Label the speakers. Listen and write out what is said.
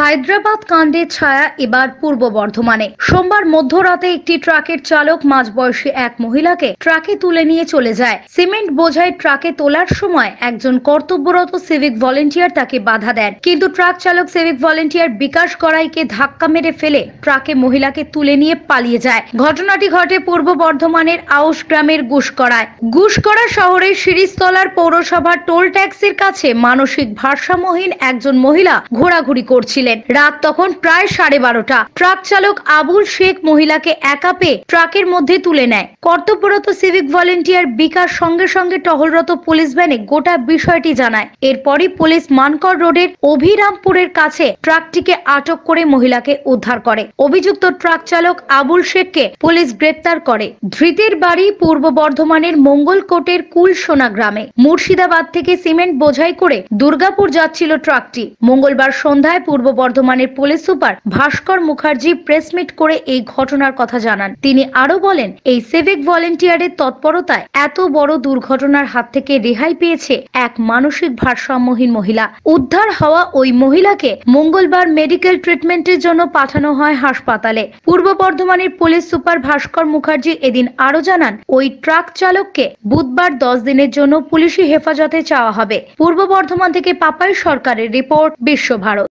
Speaker 1: হায়দ্রাবাদ কাণ্ডের ছায়া এবার পূর্ব বর্ধমানে সোমবার মধ্যরাতে একটি ট্রাকের চালক মাঝবয়সী এক মহিলাকে ট্রাকে তুলে নিয়ে চলে যায় সিমেন্ট বোঝায় ট্রাকে তোলার সময় একজন কর্তব্যরত সিভিক ভলেন্টিয়ার তাকে বাধা দেন কিন্তু ট্রাক চালক সিভিক ভলেন্টিয়ার বিকাশ গড়াইকে ধাক্কা মেরে ফেলে ট্রাকে মহিলাকে তুলে নিয়ে পালিয়ে যায় ঘটনাটি ঘটে পূর্ব বর্ধমানের আউশ গ্রামের গুসকড়ায় গুসকড়া শহরের শিরিস্তলার পৌরসভার টোল ট্যাক্সির কাছে মানসিক ভারসাম্যহীন একজন মহিলা ঘোরাঘুরি করছিলেন গেলেন রাত তখন প্রায় সাড়ে বারোটা ট্রাক চালক আবুল শেখ মহিলাকে একা পেয়ে ট্রাকের মধ্যে তুলে নেয় কর্তব্যরত সিভিক ভলেন্টিয়ার বিকাশ সঙ্গে সঙ্গে টহলরত পুলিশ ভ্যানে গোটা বিষয়টি জানায় এরপরই পুলিশ মানকর রোডের অভিরামপুরের কাছে ট্রাকটিকে আটক করে মহিলাকে উদ্ধার করে অভিযুক্ত ট্রাক চালক আবুল শেখকে পুলিশ গ্রেপ্তার করে ধৃতের বাড়ি পূর্ব বর্ধমানের মঙ্গলকোটের কুলসোনা গ্রামে মুর্শিদাবাদ থেকে সিমেন্ট বোঝাই করে দুর্গাপুর যাচ্ছিল ট্রাকটি মঙ্গলবার সন্ধ্যায় পূর্ব বর্ধমানের police super Bhaskar Mukherjee press meet করে এই ঘটনার কথা জানান তিনি আরো বলেন এই সেভিক ভলেন্টিয়ারের তৎপরতায় এত বড় দুর্ঘটনার হাত থেকে রেহাই পেয়েছে এক মানসিক ভারসাম্যহীন মহিলা উদ্ধার হওয়া ওই মহিলাকে মঙ্গলবার মেডিকেল ট্রিটমেন্টের জন্য পাঠানো হয় হাসপাতালে পূর্ব বর্ধমানের পুলিশ সুপার ভাস্কর মুখার্জি এদিন আরো জানান ওই ট্রাক চালককে বুধবার দশ দিনের জন্য পুলিশি হেফাজতে চাওয়া হবে পূর্ব বর্ধমান থেকে পাপাই সরকারের রিপোর্ট বিশ্বভারত